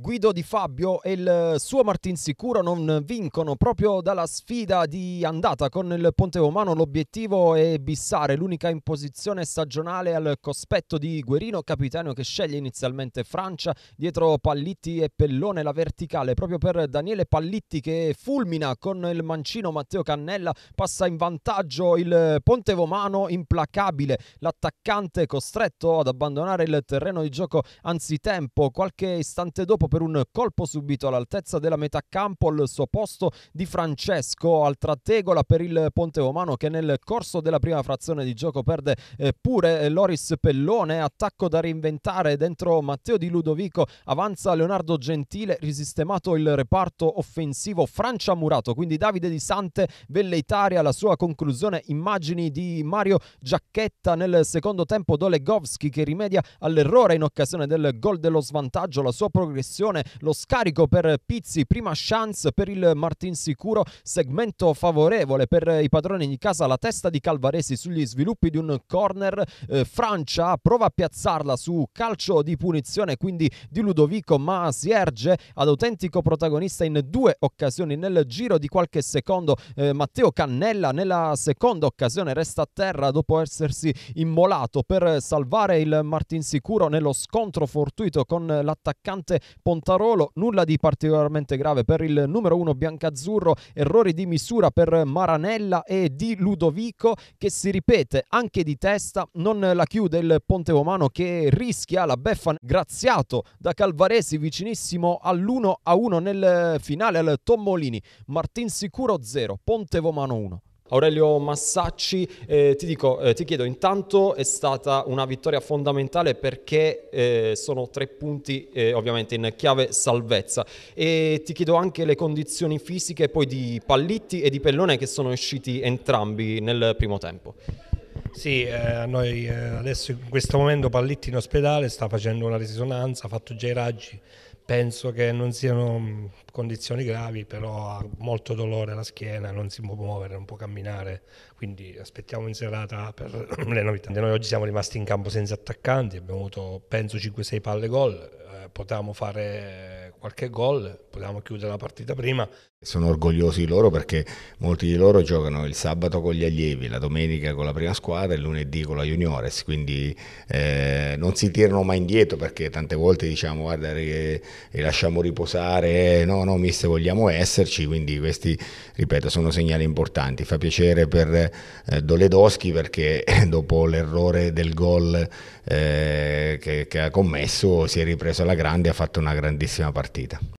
Guido Di Fabio e il suo Martin Sicuro non vincono proprio dalla sfida di andata con il Ponte Romano. L'obiettivo è bissare l'unica imposizione stagionale al cospetto di Guerino, capitano che sceglie inizialmente Francia dietro Pallitti e Pellone la verticale proprio per Daniele Pallitti che fulmina con il mancino Matteo Cannella, passa in vantaggio il Ponte Romano implacabile, l'attaccante costretto ad abbandonare il terreno di gioco anzitempo qualche istante dopo per un colpo subito all'altezza della metà campo al suo posto di Francesco al trattegola per il Ponte Romano che nel corso della prima frazione di gioco perde eh, pure eh, Loris Pellone, attacco da reinventare dentro Matteo Di Ludovico, avanza Leonardo Gentile, risistemato il reparto offensivo Francia Murato, quindi Davide Di Sante, velleitaria la sua conclusione, immagini di Mario Giacchetta nel secondo tempo Dolegovski che rimedia all'errore in occasione del gol dello svantaggio, la sua progressione attenzione lo scarico per Pizzi, prima chance per il Martin Sicuro, segmento favorevole per i padroni di casa, la testa di Calvaresi sugli sviluppi di un corner, eh, Francia prova a piazzarla su calcio di punizione quindi di Ludovico, ma si erge ad autentico protagonista in due occasioni nel giro di qualche secondo eh, Matteo Cannella nella seconda occasione resta a terra dopo essersi immolato per salvare il Martin Sicuro nello scontro fortuito con l'attaccante Pontarolo, nulla di particolarmente grave per il numero 1 biancazzurro, errori di misura per Maranella e di Ludovico che si ripete anche di testa, non la chiude il Pontevomano che rischia la beffa graziato da Calvaresi vicinissimo all'1 a 1 nel finale al Tommolini, Martin Sicuro 0, Pontevomano 1. Aurelio Massacci, eh, ti, dico, eh, ti, chiedo, intanto è stata una vittoria fondamentale perché eh, sono tre punti eh, ovviamente in chiave salvezza e ti chiedo anche le condizioni fisiche poi di Pallitti e di Pellone che sono usciti entrambi nel primo tempo. Sì, eh, noi eh, adesso in questo momento Pallitti in ospedale sta facendo una risonanza, ha fatto già i raggi, penso che non siano mm, condizioni gravi, però ha molto dolore alla schiena, non si può muovere, non può camminare, quindi aspettiamo in serata per le novità. Noi oggi siamo rimasti in campo senza attaccanti, abbiamo avuto penso 5-6 palle gol, potevamo fare qualche gol, potevamo chiudere la partita prima. Sono orgogliosi di loro perché molti di loro giocano il sabato con gli allievi, la domenica con la prima squadra e il lunedì con la juniores, quindi eh, non si tirano mai indietro perché tante volte diciamo guarda e lasciamo riposare, eh, no no mister vogliamo esserci, quindi questi ripeto sono segnali importanti. Fa piacere per eh, Doledoschi perché dopo l'errore del gol eh, che, che ha commesso si è ripreso la alla grande ha fatto una grandissima partita.